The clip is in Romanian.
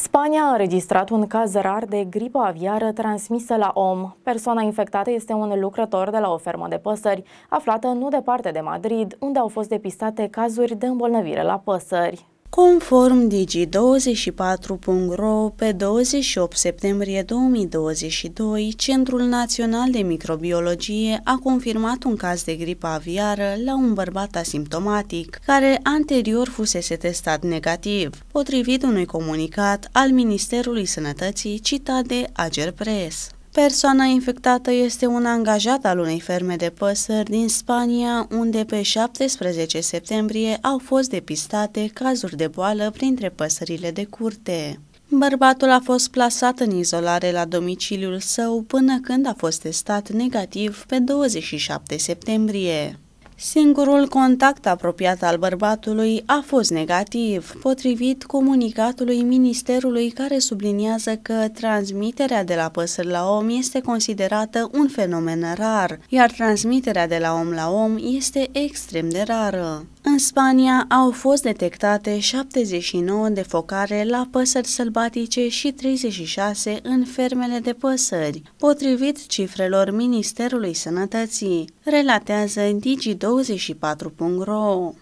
Spania a înregistrat un caz rar de gripă aviară transmisă la om. Persoana infectată este un lucrător de la o fermă de păsări, aflată nu departe de Madrid, unde au fost depistate cazuri de îmbolnăvire la păsări. Conform Digi24.ro, pe 28 septembrie 2022, Centrul Național de Microbiologie a confirmat un caz de gripă aviară la un bărbat asimptomatic, care anterior fusese testat negativ, potrivit unui comunicat al Ministerului Sănătății citat de Agerpres. Press. Persoana infectată este un angajat al unei ferme de păsări din Spania, unde pe 17 septembrie au fost depistate cazuri de boală printre păsările de curte. Bărbatul a fost plasat în izolare la domiciliul său până când a fost testat negativ pe 27 septembrie. Singurul contact apropiat al bărbatului a fost negativ, potrivit comunicatului Ministerului care subliniază că transmiterea de la păsări la om este considerată un fenomen rar, iar transmiterea de la om la om este extrem de rară. În Spania au fost detectate 79 de focare la păsări sălbatice și 36 în fermele de păsări, potrivit cifrelor Ministerului Sănătății, relatează digi 24.ro